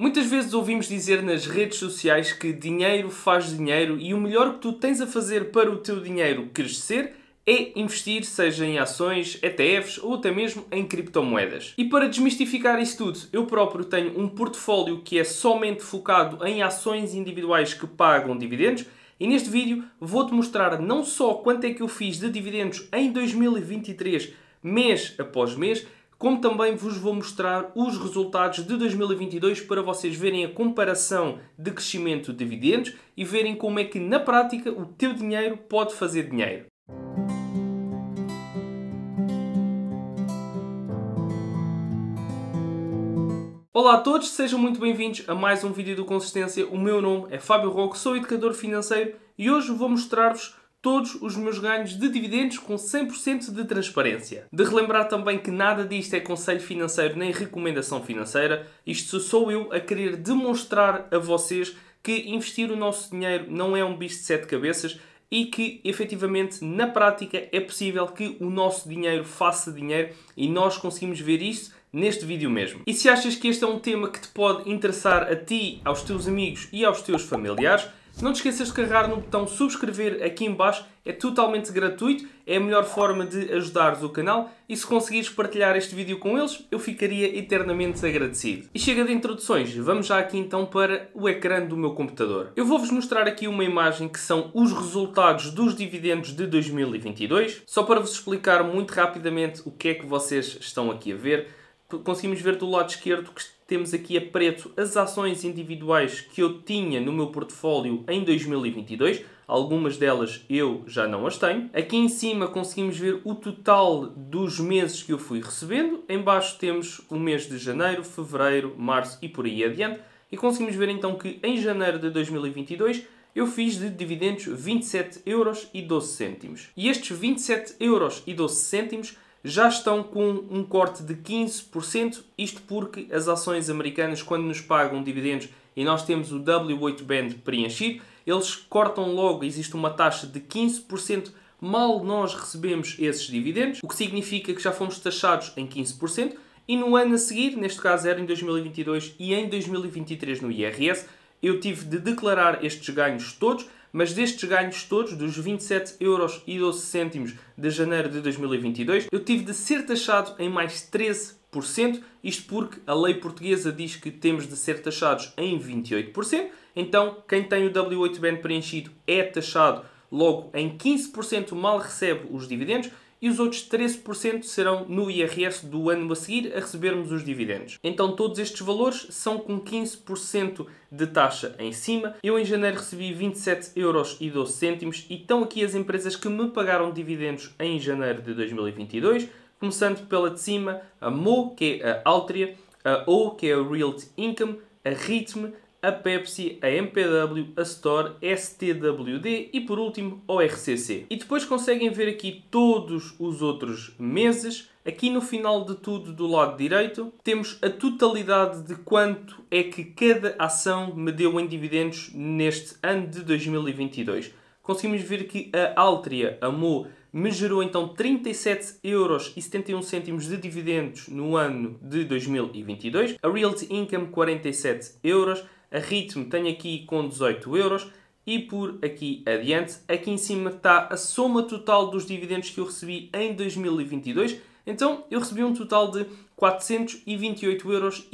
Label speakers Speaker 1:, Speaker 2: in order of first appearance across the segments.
Speaker 1: Muitas vezes ouvimos dizer nas redes sociais que dinheiro faz dinheiro e o melhor que tu tens a fazer para o teu dinheiro crescer é investir, seja em ações, ETFs ou até mesmo em criptomoedas. E para desmistificar isso tudo, eu próprio tenho um portfólio que é somente focado em ações individuais que pagam dividendos. E neste vídeo vou-te mostrar não só quanto é que eu fiz de dividendos em 2023, mês após mês, como também vos vou mostrar os resultados de 2022 para vocês verem a comparação de crescimento de dividendos e verem como é que na prática o teu dinheiro pode fazer dinheiro. Olá a todos, sejam muito bem-vindos a mais um vídeo do Consistência. O meu nome é Fábio Roque, sou educador financeiro e hoje vou mostrar-vos todos os meus ganhos de dividendos com 100% de transparência. De relembrar também que nada disto é conselho financeiro nem recomendação financeira, isto sou eu a querer demonstrar a vocês que investir o nosso dinheiro não é um bicho de sete cabeças e que efetivamente na prática é possível que o nosso dinheiro faça dinheiro e nós conseguimos ver isso neste vídeo mesmo. E se achas que este é um tema que te pode interessar a ti, aos teus amigos e aos teus familiares, não te esqueças de carregar no botão subscrever aqui embaixo, é totalmente gratuito, é a melhor forma de ajudar o canal e se conseguires partilhar este vídeo com eles, eu ficaria eternamente agradecido. E chega de introduções, vamos já aqui então para o ecrã do meu computador. Eu vou-vos mostrar aqui uma imagem que são os resultados dos dividendos de 2022, só para vos explicar muito rapidamente o que é que vocês estão aqui a ver. Conseguimos ver do lado esquerdo que temos aqui a preto as ações individuais que eu tinha no meu portfólio em 2022. Algumas delas eu já não as tenho. Aqui em cima conseguimos ver o total dos meses que eu fui recebendo. Embaixo temos o mês de janeiro, fevereiro, março e por aí adiante. E conseguimos ver então que em janeiro de 2022 eu fiz de dividendos 27,12 euros. E estes 27,12 euros já estão com um corte de 15%, isto porque as ações americanas, quando nos pagam dividendos e nós temos o W8 band preenchido, eles cortam logo, existe uma taxa de 15% mal nós recebemos esses dividendos, o que significa que já fomos taxados em 15%, e no ano a seguir, neste caso era em 2022 e em 2023 no IRS, eu tive de declarar estes ganhos todos mas destes ganhos todos, dos 27,12€ de janeiro de 2022, eu tive de ser taxado em mais 13%, isto porque a lei portuguesa diz que temos de ser taxados em 28%, então quem tem o W8 band preenchido é taxado logo em 15%, mal recebe os dividendos, e os outros 13% serão no IRS do ano a seguir a recebermos os dividendos. Então todos estes valores são com 15% de taxa em cima. Eu em janeiro recebi 27,12€ e estão aqui as empresas que me pagaram dividendos em janeiro de 2022, começando pela de cima, a Mo, que é a Altria, a O, que é a Realty Income, a Ritme, a Pepsi, a MPW, a Store, STWD e por último o RCC. E depois conseguem ver aqui todos os outros meses. Aqui no final de tudo, do lado direito, temos a totalidade de quanto é que cada ação me deu em dividendos neste ano de 2022. Conseguimos ver que a Altria, a Mo, me gerou então 37,71€ de dividendos no ano de 2022, a Realty Income 47 euros, a Ritmo tenho aqui com 18 euros e por aqui adiante, aqui em cima está a soma total dos dividendos que eu recebi em 2022 então eu recebi um total de euros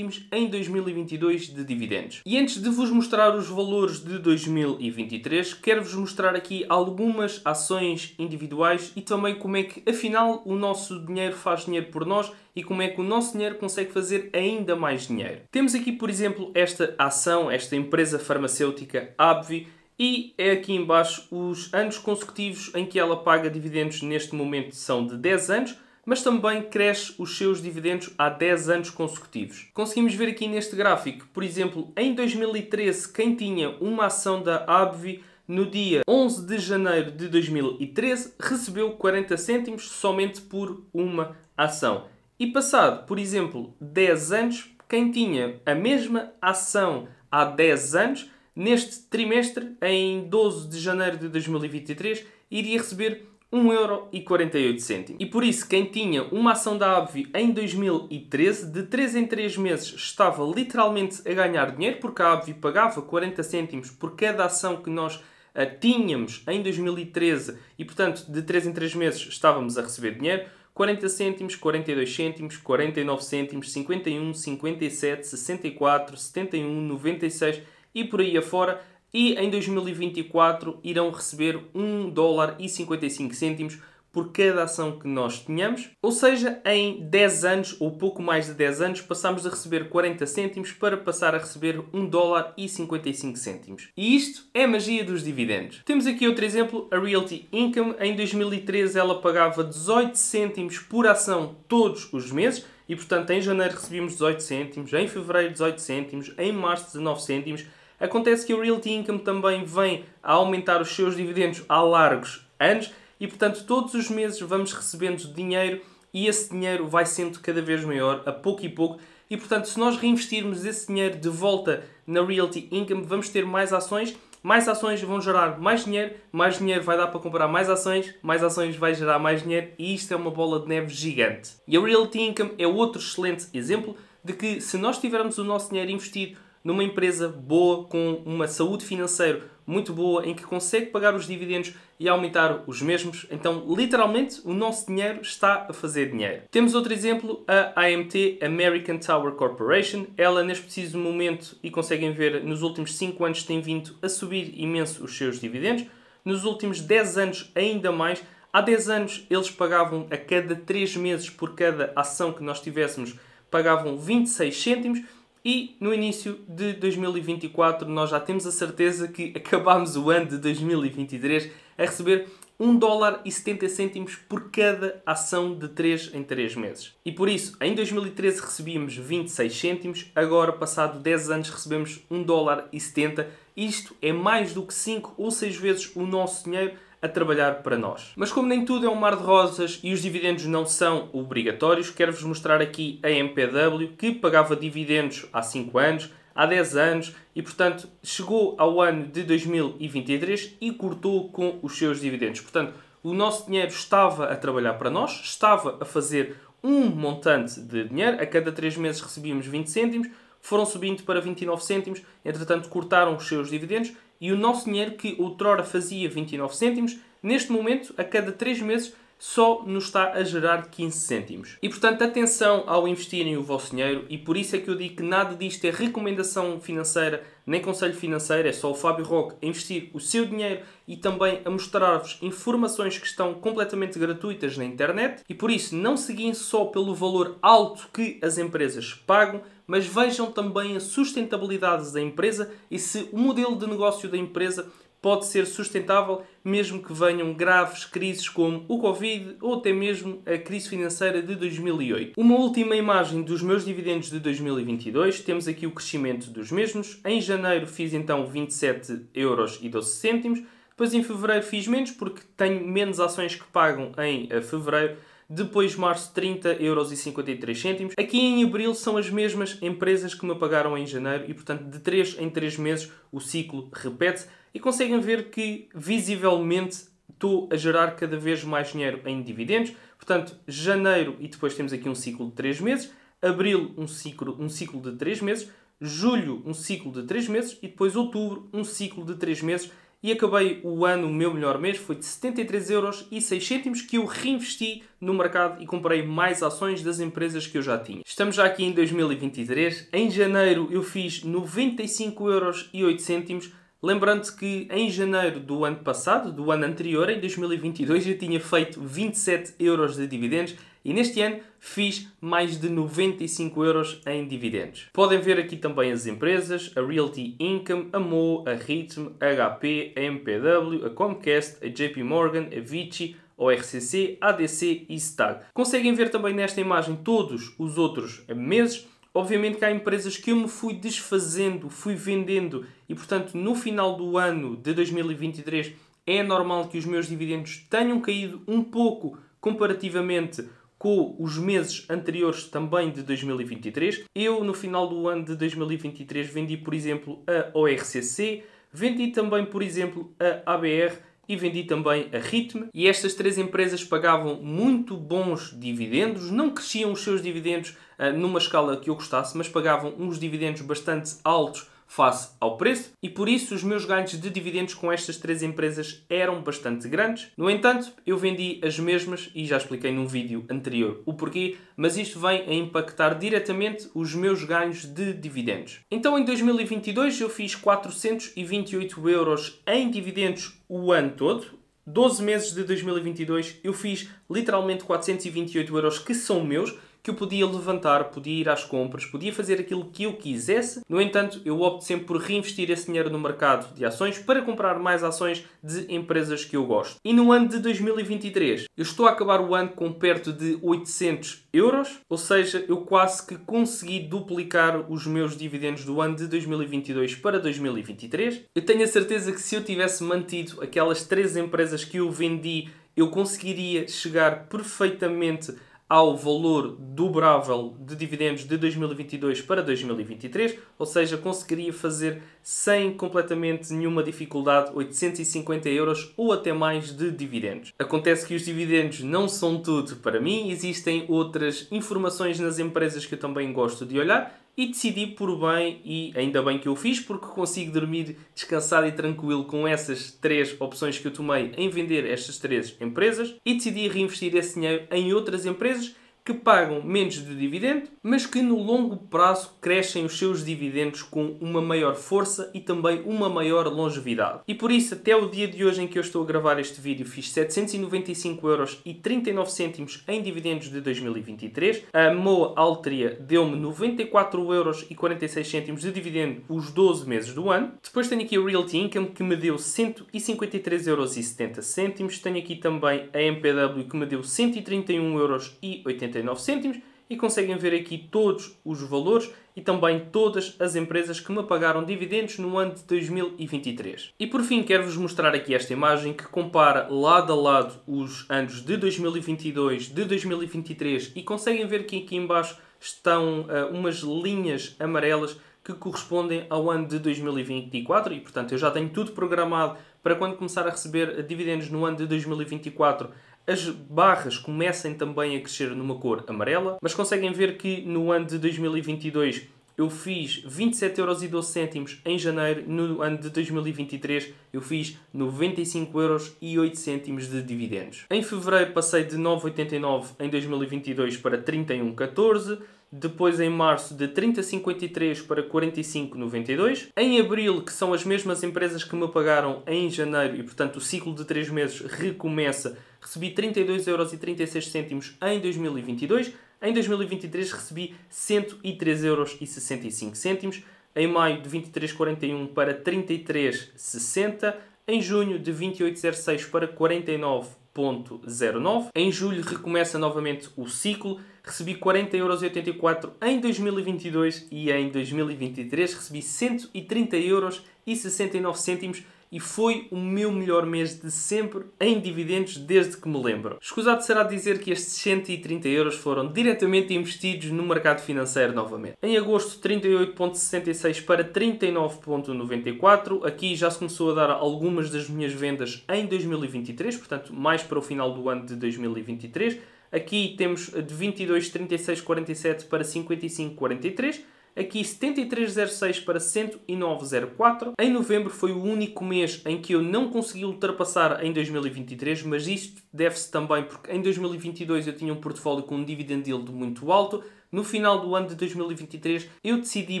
Speaker 1: em 2022 de dividendos. E antes de vos mostrar os valores de 2023, quero-vos mostrar aqui algumas ações individuais e também como é que, afinal, o nosso dinheiro faz dinheiro por nós e como é que o nosso dinheiro consegue fazer ainda mais dinheiro. Temos aqui, por exemplo, esta ação, esta empresa farmacêutica AbbVie, e é aqui embaixo os anos consecutivos em que ela paga dividendos, neste momento são de 10 anos, mas também cresce os seus dividendos há 10 anos consecutivos. Conseguimos ver aqui neste gráfico, por exemplo, em 2013, quem tinha uma ação da ABVI no dia 11 de janeiro de 2013 recebeu 40 cêntimos somente por uma ação. E passado, por exemplo, 10 anos, quem tinha a mesma ação há 10 anos neste trimestre, em 12 de janeiro de 2023, iria receber 1,48€. E por isso, quem tinha uma ação da AbbVie em 2013, de 3 em 3 meses estava literalmente a ganhar dinheiro, porque a AbbVie pagava 40 cêntimos por cada ação que nós eh, tínhamos em 2013 e, portanto, de 3 em 3 meses estávamos a receber dinheiro. 40 cêntimos, 42 cêntimos, 49 cêntimos, 51, 57, 64, 71, 96 e por aí afora, e em 2024 irão receber 1 dólar e 55 cêntimos por cada ação que nós tenhamos, ou seja, em 10 anos ou pouco mais de 10 anos passamos a receber 40 cêntimos para passar a receber 1 dólar e 55 cêntimos. E isto é a magia dos dividendos. Temos aqui outro exemplo, a Realty Income, em 2013 ela pagava 18 cêntimos por ação todos os meses. E portanto, em janeiro recebíamos 18 cêntimos, em fevereiro 18 cêntimos, em março 19 cêntimos Acontece que o Realty Income também vem a aumentar os seus dividendos a largos anos e, portanto, todos os meses vamos recebendo dinheiro e esse dinheiro vai sendo cada vez maior, a pouco e pouco. E, portanto, se nós reinvestirmos esse dinheiro de volta na Realty Income, vamos ter mais ações. Mais ações vão gerar mais dinheiro, mais dinheiro vai dar para comprar mais ações, mais ações vai gerar mais dinheiro e isto é uma bola de neve gigante. E a Realty Income é outro excelente exemplo de que se nós tivermos o nosso dinheiro investido numa empresa boa, com uma saúde financeira muito boa, em que consegue pagar os dividendos e aumentar os mesmos. Então, literalmente, o nosso dinheiro está a fazer dinheiro. Temos outro exemplo, a AMT, American Tower Corporation. Ela, neste preciso momento, e conseguem ver, nos últimos 5 anos tem vindo a subir imenso os seus dividendos. Nos últimos 10 anos, ainda mais. Há 10 anos, eles pagavam a cada 3 meses por cada ação que nós tivéssemos, pagavam 26 cêntimos e no início de 2024 nós já temos a certeza que acabámos o ano de 2023 a receber 1 dólar e 70 cêntimos por cada ação de 3 em 3 meses. E por isso, em 2013 recebíamos 26 cêntimos, agora passado 10 anos recebemos 1 dólar e 70. Isto é mais do que 5 ou 6 vezes o nosso dinheiro a trabalhar para nós. Mas como nem tudo é um mar de rosas e os dividendos não são obrigatórios, quero-vos mostrar aqui a MPW que pagava dividendos há 5 anos, há 10 anos e, portanto, chegou ao ano de 2023 e cortou com os seus dividendos. Portanto, o nosso dinheiro estava a trabalhar para nós, estava a fazer um montante de dinheiro, a cada 3 meses recebíamos 20 cêntimos, foram subindo para 29 cêntimos, entretanto cortaram os seus dividendos e o nosso dinheiro que outrora fazia 29 cêntimos, neste momento, a cada 3 meses, só nos está a gerar 15 cêntimos. E portanto, atenção ao investirem o vosso dinheiro, e por isso é que eu digo que nada disto é recomendação financeira nem conselho financeiro, é só o Fábio Roque a investir o seu dinheiro e também a mostrar-vos informações que estão completamente gratuitas na internet. E por isso, não seguem só pelo valor alto que as empresas pagam mas vejam também a sustentabilidade da empresa e se o modelo de negócio da empresa pode ser sustentável, mesmo que venham graves crises como o Covid ou até mesmo a crise financeira de 2008. Uma última imagem dos meus dividendos de 2022, temos aqui o crescimento dos mesmos. Em janeiro fiz então 27 euros e 12 cêntimos, depois em fevereiro fiz menos porque tenho menos ações que pagam em eh, fevereiro depois março 30,53€. Aqui em abril são as mesmas empresas que me pagaram em janeiro e, portanto, de 3 em 3 meses o ciclo repete-se e conseguem ver que visivelmente estou a gerar cada vez mais dinheiro em dividendos. Portanto, janeiro e depois temos aqui um ciclo de 3 meses, abril um ciclo, um ciclo de 3 meses, julho um ciclo de 3 meses e depois outubro um ciclo de 3 meses e acabei o ano, o meu melhor mês, foi de 73,06€ que eu reinvesti no mercado e comprei mais ações das empresas que eu já tinha. Estamos já aqui em 2023. Em janeiro eu fiz 95,08€. Lembrando que em janeiro do ano passado, do ano anterior, em 2022, eu tinha feito 27€ de dividendos e neste ano fiz mais de 95 euros em dividendos. Podem ver aqui também as empresas, a Realty Income, a Mo, a rhythm, a HP, a MPW, a Comcast, a JP Morgan, a Vici, ORCC, ADC e STAG. Conseguem ver também nesta imagem todos os outros meses. Obviamente que há empresas que eu me fui desfazendo, fui vendendo e, portanto, no final do ano de 2023 é normal que os meus dividendos tenham caído um pouco comparativamente com os meses anteriores também de 2023. Eu, no final do ano de 2023, vendi, por exemplo, a ORCC, vendi também, por exemplo, a ABR e vendi também a Ritme. E estas três empresas pagavam muito bons dividendos, não cresciam os seus dividendos ah, numa escala que eu gostasse, mas pagavam uns dividendos bastante altos face ao preço e por isso os meus ganhos de dividendos com estas três empresas eram bastante grandes. No entanto, eu vendi as mesmas e já expliquei num vídeo anterior o porquê, mas isto vem a impactar diretamente os meus ganhos de dividendos. Então em 2022 eu fiz 428 euros em dividendos o ano todo, 12 meses de 2022 eu fiz literalmente 428 euros que são meus que eu podia levantar, podia ir às compras, podia fazer aquilo que eu quisesse. No entanto, eu opto sempre por reinvestir esse dinheiro no mercado de ações para comprar mais ações de empresas que eu gosto. E no ano de 2023, eu estou a acabar o ano com perto de 800 euros, ou seja, eu quase que consegui duplicar os meus dividendos do ano de 2022 para 2023. Eu tenho a certeza que se eu tivesse mantido aquelas três empresas que eu vendi, eu conseguiria chegar perfeitamente ao valor dobrável de dividendos de 2022 para 2023, ou seja, conseguiria fazer sem completamente nenhuma dificuldade, 850 euros ou até mais de dividendos. Acontece que os dividendos não são tudo para mim, existem outras informações nas empresas que eu também gosto de olhar e decidi por bem, e ainda bem que eu fiz, porque consigo dormir descansado e tranquilo com essas três opções que eu tomei em vender estas três empresas e decidi reinvestir esse dinheiro em outras empresas que pagam menos de dividendo, mas que no longo prazo crescem os seus dividendos com uma maior força e também uma maior longevidade. E por isso, até o dia de hoje em que eu estou a gravar este vídeo, fiz 795,39€ em dividendos de 2023. A Moa Altria deu-me 94,46€ de dividendo os 12 meses do ano. Depois tenho aqui a Realty Income que me deu 153,70€. Tenho aqui também a MPW que me deu 131,80€ cêntimos e conseguem ver aqui todos os valores e também todas as empresas que me pagaram dividendos no ano de 2023. E por fim, quero-vos mostrar aqui esta imagem que compara lado a lado os anos de 2022, de 2023 e conseguem ver que aqui embaixo estão uh, umas linhas amarelas que correspondem ao ano de 2024 e, portanto, eu já tenho tudo programado para quando começar a receber dividendos no ano de 2024 as barras começam também a crescer numa cor amarela, mas conseguem ver que no ano de 2022 eu fiz 27,12€ em janeiro, no ano de 2023 eu fiz 95,08€ de dividendos. Em fevereiro passei de 9,89€ em 2022 para 31,14€, depois em março de 30,53 para 45,92. Em abril, que são as mesmas empresas que me pagaram em janeiro e portanto o ciclo de 3 meses recomeça recebi 32,36€ em 2022. Em 2023 recebi 103,65€. Em maio de 23,41 para 33,60. Em junho de 28,06 para 49,09. Em julho recomeça novamente o ciclo. Recebi 40,84€ em 2022 e em 2023 recebi 130,69€ e foi o meu melhor mês de sempre em dividendos desde que me lembro. Escusado será dizer que estes 130 euros foram diretamente investidos no mercado financeiro novamente. Em agosto 38.66 para 39.94, aqui já se começou a dar algumas das minhas vendas em 2023, portanto mais para o final do ano de 2023. Aqui temos de 22,36,47 para 55,43 aqui 7306 para 10904. Em novembro foi o único mês em que eu não consegui ultrapassar em 2023, mas isto deve-se também porque em 2022 eu tinha um portfólio com um dividend yield muito alto. No final do ano de 2023 eu decidi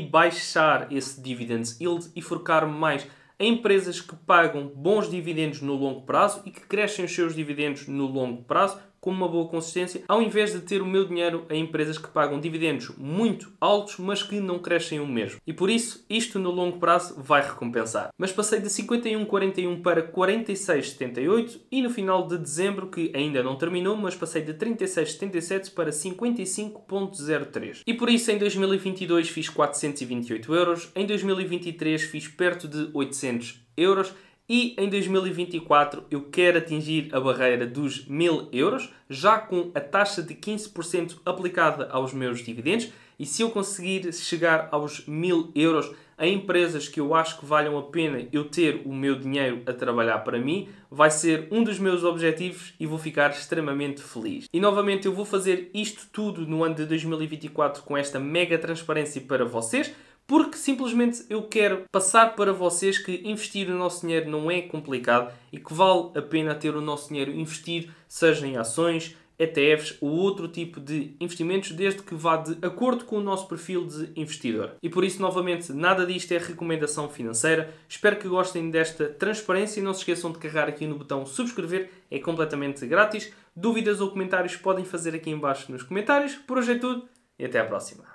Speaker 1: baixar esse dividend yield e focar-me mais em empresas que pagam bons dividendos no longo prazo e que crescem os seus dividendos no longo prazo com uma boa consistência, ao invés de ter o meu dinheiro em empresas que pagam dividendos muito altos, mas que não crescem o mesmo. E por isso, isto no longo prazo vai recompensar. Mas passei de 51,41 para 46,78 e no final de dezembro, que ainda não terminou, mas passei de 36,77 para 55,03. E por isso, em 2022 fiz 428 euros, em 2023 fiz perto de 800 euros e em 2024 eu quero atingir a barreira dos 1000 euros, já com a taxa de 15% aplicada aos meus dividendos. E se eu conseguir chegar aos 1000 euros a empresas que eu acho que valham a pena eu ter o meu dinheiro a trabalhar para mim, vai ser um dos meus objetivos e vou ficar extremamente feliz. E novamente eu vou fazer isto tudo no ano de 2024 com esta mega transparência para vocês porque simplesmente eu quero passar para vocês que investir o nosso dinheiro não é complicado e que vale a pena ter o nosso dinheiro investido, seja em ações, ETFs ou outro tipo de investimentos, desde que vá de acordo com o nosso perfil de investidor. E por isso, novamente, nada disto é recomendação financeira. Espero que gostem desta transparência e não se esqueçam de carregar aqui no botão subscrever, é completamente grátis. Dúvidas ou comentários podem fazer aqui embaixo nos comentários. Por hoje é tudo e até à próxima.